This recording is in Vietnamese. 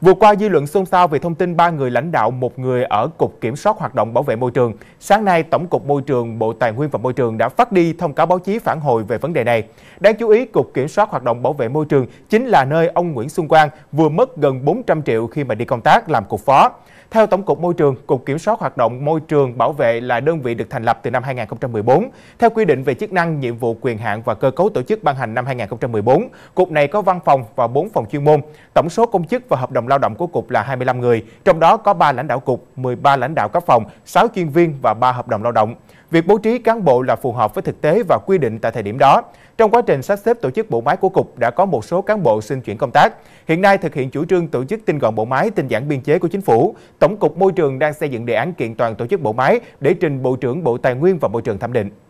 Vừa qua, dư luận xôn xao về thông tin ba người lãnh đạo một người ở Cục Kiểm soát Hoạt động Bảo vệ Môi trường. Sáng nay, Tổng cục Môi trường Bộ Tài nguyên và Môi trường đã phát đi thông cáo báo chí phản hồi về vấn đề này. Đáng chú ý, Cục Kiểm soát Hoạt động Bảo vệ Môi trường chính là nơi ông Nguyễn Xuân Quang vừa mất gần 400 triệu khi mà đi công tác làm cục phó. Theo Tổng cục Môi trường, Cục Kiểm soát Hoạt động Môi trường Bảo vệ là đơn vị được thành lập từ năm 2014. Theo quy định về chức năng, nhiệm vụ, quyền hạn và cơ cấu tổ chức ban hành năm 2014, Cục này có văn phòng và 4 phòng chuyên môn. Tổng số công chức và hợp đồng lao động của cục là 25 người, trong đó có 3 lãnh đạo cục, 13 lãnh đạo các phòng, 6 chuyên viên và 3 hợp đồng lao động. Việc bố trí cán bộ là phù hợp với thực tế và quy định tại thời điểm đó. Trong quá trình sắp xếp tổ chức bộ máy của cục đã có một số cán bộ xin chuyển công tác. Hiện nay thực hiện chủ trương tổ chức tinh gọn bộ máy, tinh giản biên chế của chính phủ, Tổng cục Môi trường đang xây dựng đề án kiện toàn tổ chức bộ máy để trình Bộ trưởng Bộ Tài nguyên và Môi trường thẩm định.